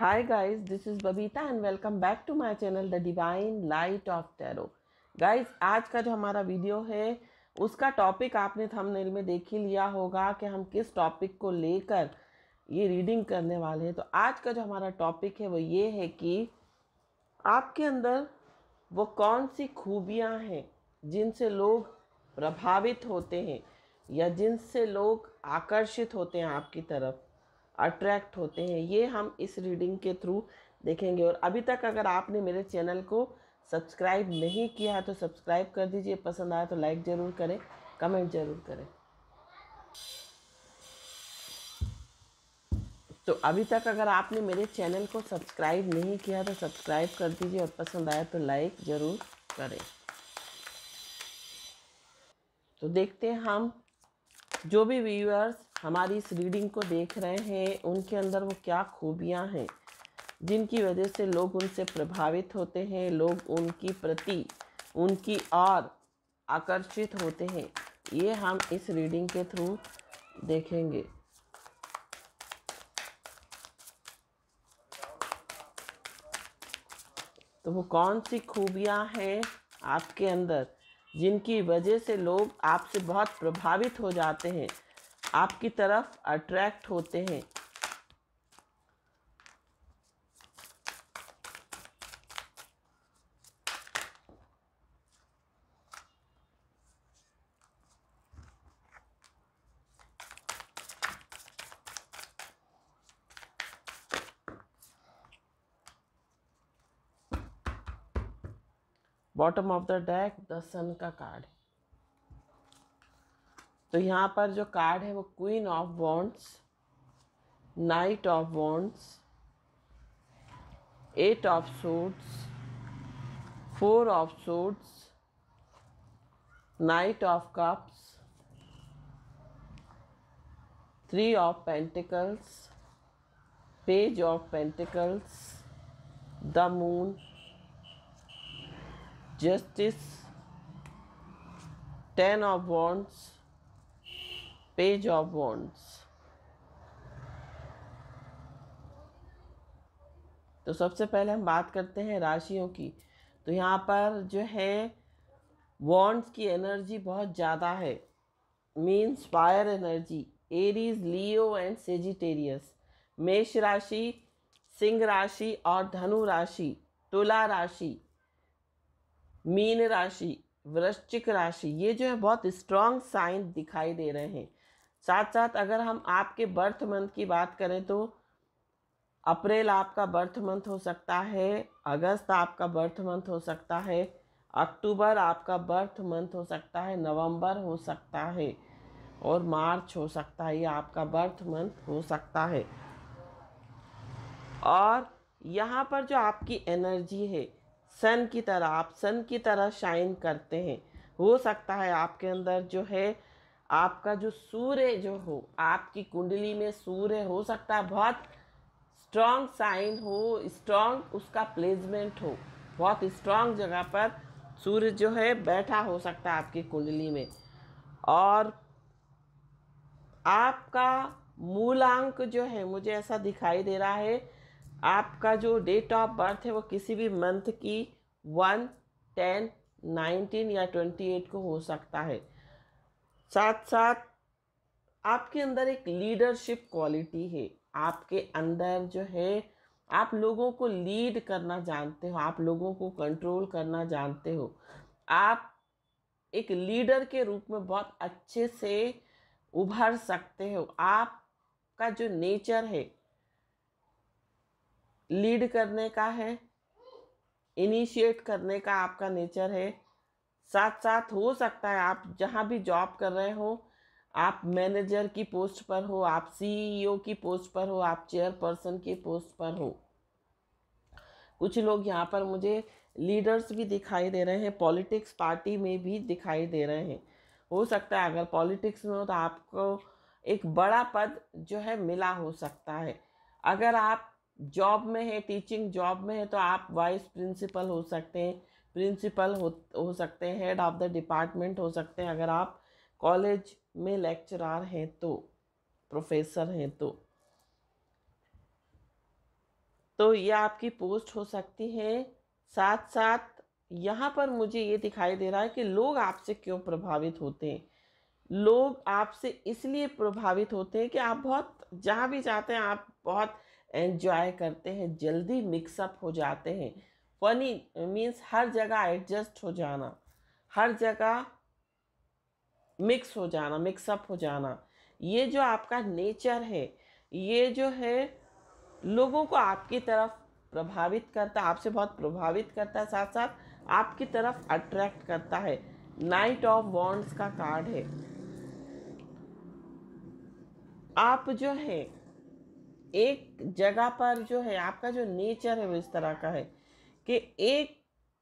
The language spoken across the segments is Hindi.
Hi guys, this is Babita and welcome back to my channel The Divine Light of Tarot. Guys, आज का जो हमारा वीडियो है उसका टॉपिक आपने थंबनेल में देख ही लिया होगा कि हम किस टॉपिक को लेकर ये रीडिंग करने वाले हैं तो आज का जो हमारा टॉपिक है वो ये है कि आपके अंदर वो कौन सी खूबियाँ हैं जिनसे लोग प्रभावित होते हैं या जिनसे लोग आकर्षित होते हैं आपकी तरफ अट्रैक्ट होते हैं ये हम इस रीडिंग के थ्रू देखेंगे और अभी तक अगर आपने मेरे चैनल को सब्सक्राइब नहीं किया है तो सब्सक्राइब कर दीजिए पसंद आया तो लाइक ज़रूर करें कमेंट ज़रूर करें तो अभी तक अगर आपने मेरे चैनल को सब्सक्राइब नहीं किया तो सब्सक्राइब कर दीजिए और पसंद आया तो लाइक ज़रूर करें तो देखते हैं हम जो भी व्यूअर्स हमारी इस रीडिंग को देख रहे हैं उनके अंदर वो क्या खूबियां हैं जिनकी वजह से लोग उनसे प्रभावित होते हैं लोग उनकी प्रति उनकी और आकर्षित होते हैं ये हम इस रीडिंग के थ्रू देखेंगे तो वो कौन सी खूबियां हैं आपके अंदर जिनकी वजह से लोग आपसे बहुत प्रभावित हो जाते हैं आपकी तरफ अट्रैक्ट होते हैं bottom of the deck the sun का कार्ड है तो यहाँ पर जो कार्ड है वो queen of wands knight of wands eight of swords four of swords knight of cups three of pentacles page of pentacles the moon justice ten of wands page of wands तो सबसे पहले हम बात करते हैं राशियों की तो यहाँ पर जो है वॉन्ट्स की एनर्जी बहुत ज़्यादा है means fire energy Aries Leo and Sagittarius मेष राशि सिंह राशि और धनु राशि तुला राशि मीन राशि वृश्चिक राशि ये जो है बहुत स्ट्रॉन्ग साइन दिखाई दे रहे हैं साथ साथ अगर हम आपके बर्थ मंथ की बात करें तो अप्रैल आपका बर्थ मंथ हो सकता है अगस्त आपका बर्थ मंथ हो सकता है अक्टूबर आपका बर्थ मंथ हो सकता है नवंबर हो सकता है और मार्च हो सकता है ये आपका बर्थ मंथ हो सकता है और यहाँ पर जो आपकी एनर्जी है सन की तरह आप सन की तरह शाइन करते हैं हो सकता है आपके अंदर जो है आपका जो सूर्य जो हो आपकी कुंडली में सूर्य हो सकता है बहुत स्ट्रांग साइन हो स्ट्रांग उसका प्लेसमेंट हो बहुत स्ट्रांग जगह पर सूर्य जो है बैठा हो सकता है आपकी कुंडली में और आपका मूलांक जो है मुझे ऐसा दिखाई दे रहा है आपका जो डेट ऑफ बर्थ है वो किसी भी मंथ की वन टेन नाइनटीन या ट्वेंटी एट को हो सकता है साथ साथ आपके अंदर एक लीडरशिप क्वालिटी है आपके अंदर जो है आप लोगों को लीड करना जानते हो आप लोगों को कंट्रोल करना जानते हो आप एक लीडर के रूप में बहुत अच्छे से उभर सकते हो आपका जो नेचर है लीड करने का है इनिशिएट करने का आपका नेचर है साथ साथ हो सकता है आप जहाँ भी जॉब कर रहे हो आप मैनेजर की पोस्ट पर हो आप सीईओ e की पोस्ट पर हो आप चेयरपर्सन की पोस्ट पर हो कुछ लोग यहाँ पर मुझे लीडर्स भी दिखाई दे रहे हैं पॉलिटिक्स पार्टी में भी दिखाई दे रहे हैं हो सकता है अगर पॉलिटिक्स में हो तो आपको एक बड़ा पद जो है मिला हो सकता है अगर आप जॉब में है टीचिंग जॉब में है तो आप वाइस प्रिंसिपल हो सकते हैं प्रिंसिपल हो हो सकते हैं हेड ऑफ द डिपार्टमेंट हो सकते हैं अगर आप कॉलेज में लेक्चरार हैं तो प्रोफेसर हैं तो तो ये आपकी पोस्ट हो सकती है साथ साथ यहाँ पर मुझे ये दिखाई दे रहा है कि लोग आपसे क्यों प्रभावित होते हैं लोग आपसे इसलिए प्रभावित होते हैं कि आप बहुत जहाँ भी जाते हैं आप बहुत एंजॉय करते हैं जल्दी मिक्सअप हो जाते हैं फनी मीन्स हर जगह एडजस्ट हो जाना हर जगह मिक्स हो जाना मिक्सअप हो जाना ये जो आपका नेचर है ये जो है लोगों को आपकी तरफ प्रभावित करता आपसे बहुत प्रभावित करता है साथ साथ आपकी तरफ अट्रैक्ट करता है नाइट ऑफ बॉन्ड्स का कार्ड है आप जो है एक जगह पर जो है आपका जो नेचर है वो इस तरह का है कि एक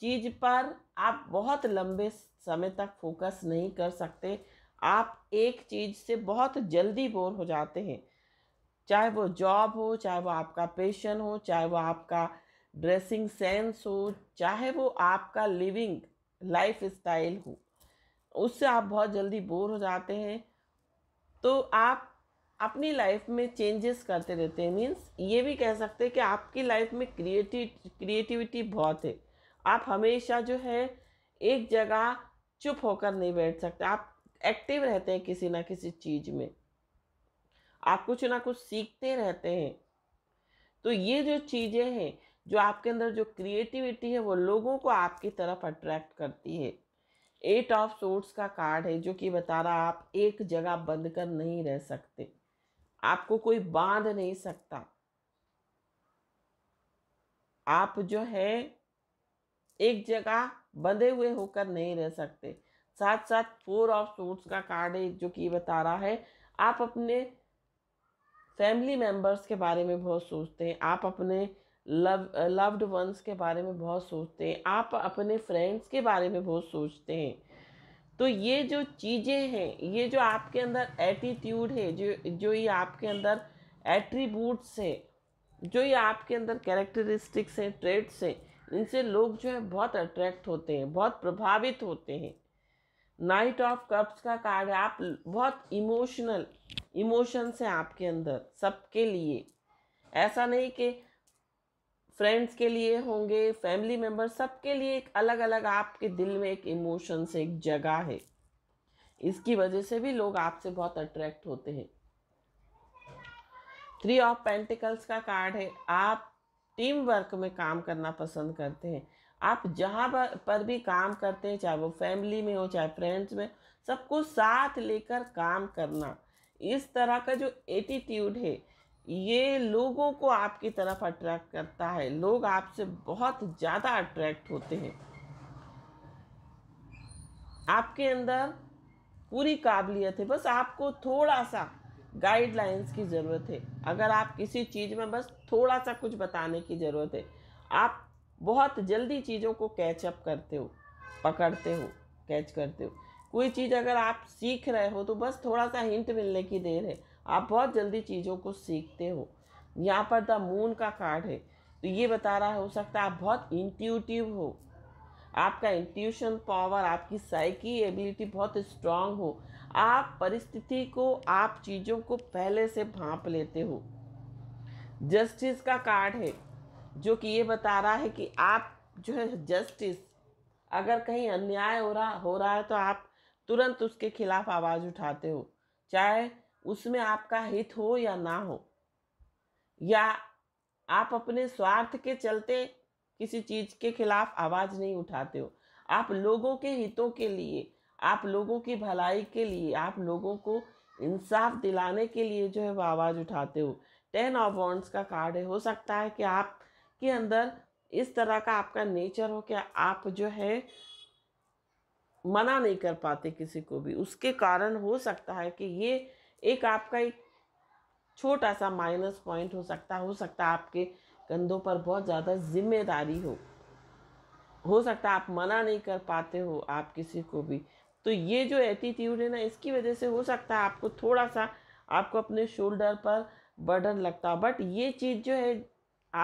चीज़ पर आप बहुत लंबे समय तक फोकस नहीं कर सकते आप एक चीज़ से बहुत जल्दी बोर हो जाते हैं चाहे वो जॉब हो चाहे वो आपका पेशन हो चाहे वो आपका ड्रेसिंग सेंस हो चाहे वो आपका लिविंग लाइफ स्टाइल हो उससे आप बहुत जल्दी बोर हो जाते हैं तो आप अपनी लाइफ में चेंजेस करते रहते हैं मीन्स ये भी कह सकते हैं कि आपकी लाइफ में क्रिएटिव क्रिएटिविटी बहुत है आप हमेशा जो है एक जगह चुप होकर नहीं बैठ सकते आप एक्टिव रहते हैं किसी ना किसी चीज़ में आप कुछ ना कुछ सीखते रहते हैं तो ये जो चीज़ें हैं जो आपके अंदर जो क्रिएटिविटी है वो लोगों को आपकी तरफ अट्रैक्ट करती है एट ऑफ सोर्स का कार्ड है जो कि बता रहा आप एक जगह बंद कर नहीं रह सकते आपको कोई बांध नहीं सकता आप जो है एक जगह बंधे हुए होकर नहीं रह सकते साथ साथ फोर ऑफ सूट्स का कार्ड है जो कि बता रहा है आप अपने फैमिली मेंबर्स के बारे में बहुत सोचते हैं आप अपने लव लव्ड वंस के बारे में बहुत सोचते हैं आप अपने फ्रेंड्स के बारे में बहुत सोचते हैं तो ये जो चीज़ें हैं ये जो आपके अंदर एटीट्यूड है जो जो ये आपके अंदर एट्रीब्यूट्स है जो ये आपके अंदर कैरेक्टरिस्टिक्स हैं ट्रेड्स हैं इनसे लोग जो है बहुत अट्रैक्ट होते हैं बहुत प्रभावित होते हैं नाइट ऑफ कप्स का कार्ड है आप बहुत इमोशनल इमोशंस हैं आपके अंदर सबके लिए ऐसा नहीं कि फ्रेंड्स के लिए होंगे फैमिली मेम्बर सबके लिए एक अलग अलग आपके दिल में एक इमोशंस एक जगह है इसकी वजह से भी लोग आपसे बहुत अट्रैक्ट होते हैं थ्री ऑफ पेंटिकल्स का कार्ड है आप टीम वर्क में काम करना पसंद करते हैं आप जहाँ पर भी काम करते हैं चाहे वो फैमिली में हो चाहे फ्रेंड्स में सबको साथ लेकर काम करना इस तरह का जो एटीट्यूड है ये लोगों को आपकी तरफ अट्रैक्ट करता है लोग आपसे बहुत ज़्यादा अट्रैक्ट होते हैं आपके अंदर पूरी काबिलियत है बस आपको थोड़ा सा गाइडलाइंस की ज़रूरत है अगर आप किसी चीज़ में बस थोड़ा सा कुछ बताने की ज़रूरत है आप बहुत जल्दी चीज़ों को कैचअप करते हो पकड़ते हो कैच करते हो कोई चीज़ अगर आप सीख रहे हो तो बस थोड़ा सा हिंट मिलने की देर है आप बहुत जल्दी चीज़ों को सीखते हो यहाँ पर द मून का कार्ड है तो ये बता रहा है हो सकता है आप बहुत इंट्यूटिव हो आपका इंट्यूशन पावर आपकी साइकी एबिलिटी बहुत स्ट्रांग हो आप परिस्थिति को आप चीज़ों को पहले से भाप लेते हो जस्टिस का कार्ड है जो कि ये बता रहा है कि आप जो है जस्टिस अगर कहीं अन्याय हो रहा हो रहा है तो आप तुरंत उसके खिलाफ आवाज़ उठाते हो चाहे उसमें आपका हित हो या ना हो या आप अपने स्वार्थ के चलते किसी चीज के खिलाफ आवाज नहीं उठाते हो आप लोगों के हितों के लिए आप लोगों की भलाई के लिए आप लोगों को इंसाफ दिलाने के लिए जो है वो आवाज़ उठाते हो टेन ऑफ वॉन्ट्स का कार्ड है हो सकता है कि आप के अंदर इस तरह का आपका नेचर हो कि आप जो है मना नहीं कर पाते किसी को भी उसके कारण हो सकता है कि ये एक आपका एक छोटा सा माइनस पॉइंट हो सकता हो सकता आपके कंधों पर बहुत ज़्यादा जिम्मेदारी हो हो सकता आप मना नहीं कर पाते हो आप किसी को भी तो ये जो एटीट्यूड है ना इसकी वजह से हो सकता है आपको थोड़ा सा आपको अपने शोल्डर पर बर्डन लगता बट ये चीज़ जो है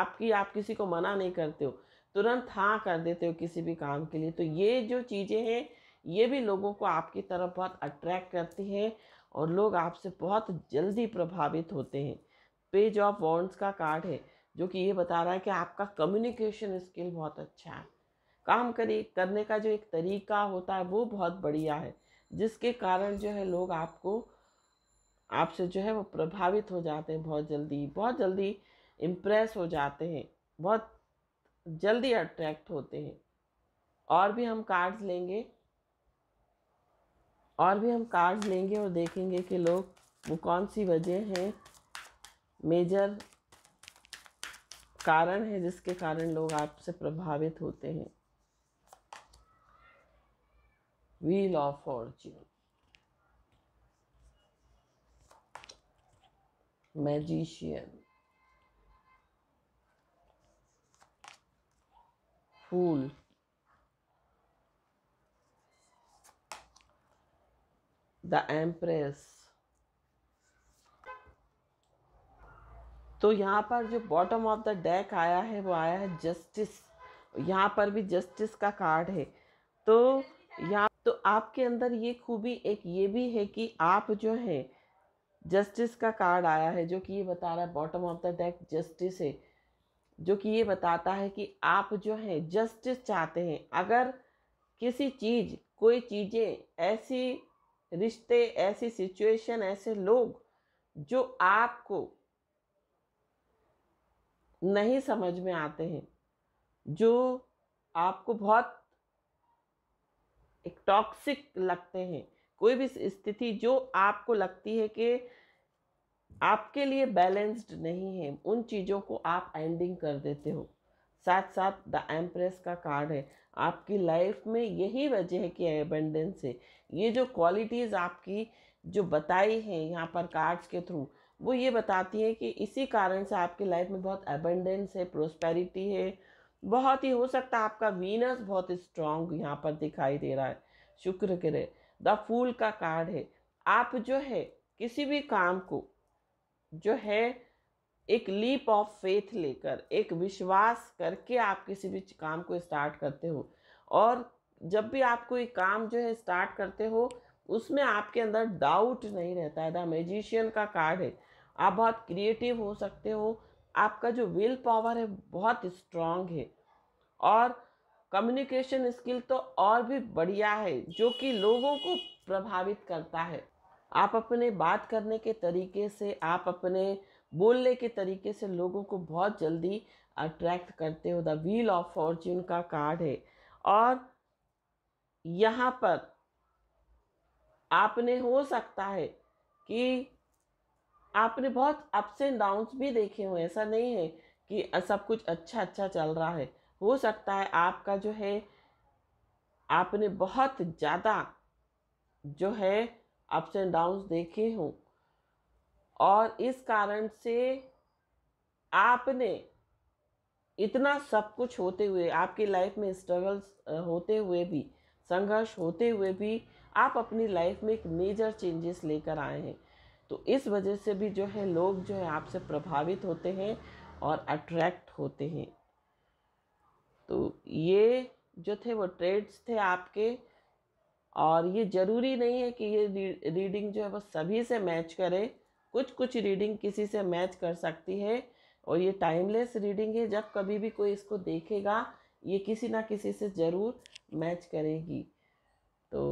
आपकी आप किसी को मना नहीं करते हो तुरंत हाँ कर देते हो किसी भी काम के लिए तो ये जो चीज़ें हैं ये भी लोगों को आपकी तरफ बहुत अट्रैक्ट करती हैं और लोग आपसे बहुत जल्दी प्रभावित होते हैं पेज ऑफ वॉन्ट्स का कार्ड है जो कि ये बता रहा है कि आपका कम्युनिकेशन स्किल बहुत अच्छा है काम करी करने का जो एक तरीका होता है वो बहुत बढ़िया है जिसके कारण जो है लोग आपको आपसे जो है वो प्रभावित हो जाते हैं बहुत जल्दी बहुत जल्दी इम्प्रेस हो जाते हैं बहुत जल्दी अट्रैक्ट होते हैं और भी हम कार्ड्स लेंगे और भी हम कार्ड लेंगे और देखेंगे कि लोग वो कौन सी वजह है मेजर कारण है जिसके कारण लोग आपसे प्रभावित होते हैं wheel of fortune magician fool the empress तो यहाँ पर जो बॉटम ऑफ द डेक आया है वो आया है जस्टिस यहाँ पर भी जस्टिस का कार्ड है तो यहाँ तो आपके अंदर ये खूबी एक ये भी है कि आप जो है जस्टिस का कार्ड आया है जो कि ये बता रहा है bottom of the deck justice है जो कि ये बताता है कि आप जो है जस्टिस चाहते हैं अगर किसी चीज़ कोई चीज़ें ऐसी रिश्ते ऐसी सिचुएशन ऐसे लोग जो आपको नहीं समझ में आते हैं जो आपको बहुत एक टॉक्सिक लगते हैं कोई भी स्थिति जो आपको लगती है कि आपके लिए बैलेंस्ड नहीं है उन चीज़ों को आप एंडिंग कर देते हो साथ साथ द एम्प्रेस का कार्ड है आपकी लाइफ में यही वजह है कि एबेंडेंस है ये जो क्वालिटीज़ आपकी जो बताई हैं यहाँ पर कार्ड्स के थ्रू वो ये बताती हैं कि इसी कारण से आपकी लाइफ में बहुत एबेंडेंस है प्रोस्पेरिटी है बहुत ही हो सकता है आपका वीनस बहुत स्ट्रांग यहाँ पर दिखाई दे रहा है शुक्र ग्रह द फूल का कार्ड है आप जो है किसी भी काम को जो है एक लीप ऑफ फेथ लेकर एक विश्वास करके आप किसी भी काम को स्टार्ट करते हो और जब भी आप कोई काम जो है स्टार्ट करते हो उसमें आपके अंदर डाउट नहीं रहता है द मेजिशियन का कार्ड है आप बहुत क्रिएटिव हो सकते हो आपका जो विल पावर है बहुत स्ट्रांग है और कम्युनिकेशन स्किल तो और भी बढ़िया है जो कि लोगों को प्रभावित करता है आप अपने बात करने के तरीके से आप अपने बोलने के तरीके से लोगों को बहुत जल्दी अट्रैक्ट करते हो द व्हील ऑफ फॉर्च्यून का कार्ड है और यहाँ पर आपने हो सकता है कि आपने बहुत अप्स एंड डाउन्स भी देखे हों ऐसा नहीं है कि सब कुछ अच्छा अच्छा चल रहा है हो सकता है आपका जो है आपने बहुत ज़्यादा जो है अप्स एंड डाउन्स देखे हों और इस कारण से आपने इतना सब कुछ होते हुए आपकी लाइफ में स्ट्रगल्स होते हुए भी संघर्ष होते हुए भी आप अपनी लाइफ में एक मेजर चेंजेस लेकर आए हैं तो इस वजह से भी जो है लोग जो है आपसे प्रभावित होते हैं और अट्रैक्ट होते हैं तो ये जो थे वो ट्रेड्स थे आपके और ये ज़रूरी नहीं है कि ये रीडिंग जो है वो सभी से मैच करे कुछ कुछ रीडिंग किसी से मैच कर सकती है और ये टाइमलेस रीडिंग है जब कभी भी कोई इसको देखेगा ये किसी ना किसी से ज़रूर मैच करेगी तो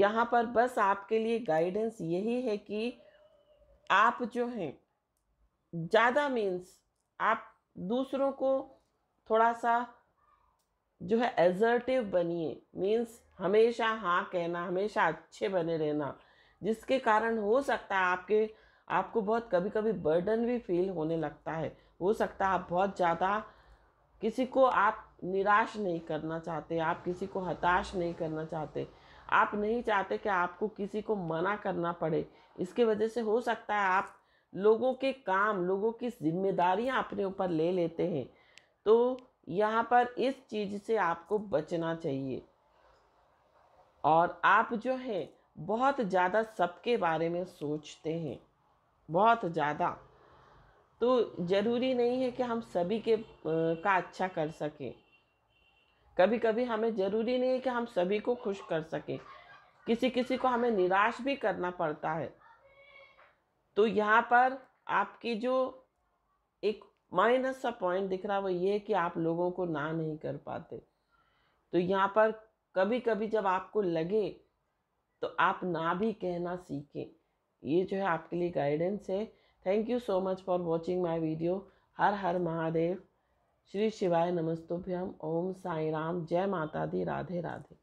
यहाँ पर बस आपके लिए गाइडेंस यही है कि आप जो हैं ज़्यादा मीन्स आप दूसरों को थोड़ा सा जो है एजर्टिव बनिए मीन्स हमेशा हाँ कहना हमेशा अच्छे बने रहना जिसके कारण हो सकता है आपके आपको बहुत कभी कभी बर्डन भी फील होने लगता है हो सकता है आप बहुत ज़्यादा किसी को आप निराश नहीं करना चाहते आप किसी को हताश नहीं करना चाहते आप नहीं चाहते कि आपको किसी को मना करना पड़े इसके वजह से हो सकता है आप लोगों के काम लोगों की जिम्मेदारियां अपने ऊपर ले लेते हैं तो यहाँ पर इस चीज़ से आपको बचना चाहिए और आप जो है बहुत ज़्यादा सबके बारे में सोचते हैं बहुत ज़्यादा तो ज़रूरी नहीं है कि हम सभी के का अच्छा कर सकें कभी कभी हमें ज़रूरी नहीं है कि हम सभी को खुश कर सकें किसी किसी को हमें निराश भी करना पड़ता है तो यहाँ पर आपकी जो एक माइनस सा पॉइंट दिख रहा है वो ये है कि आप लोगों को ना नहीं कर पाते तो यहाँ पर कभी कभी जब आपको लगे तो आप ना भी कहना सीखें ये जो है आपके लिए गाइडेंस है thank you so much for watching my video हर हर महादेव श्री शिवाय नमस्तुभ्यम ओम साई राम जय माता दी राधे राधे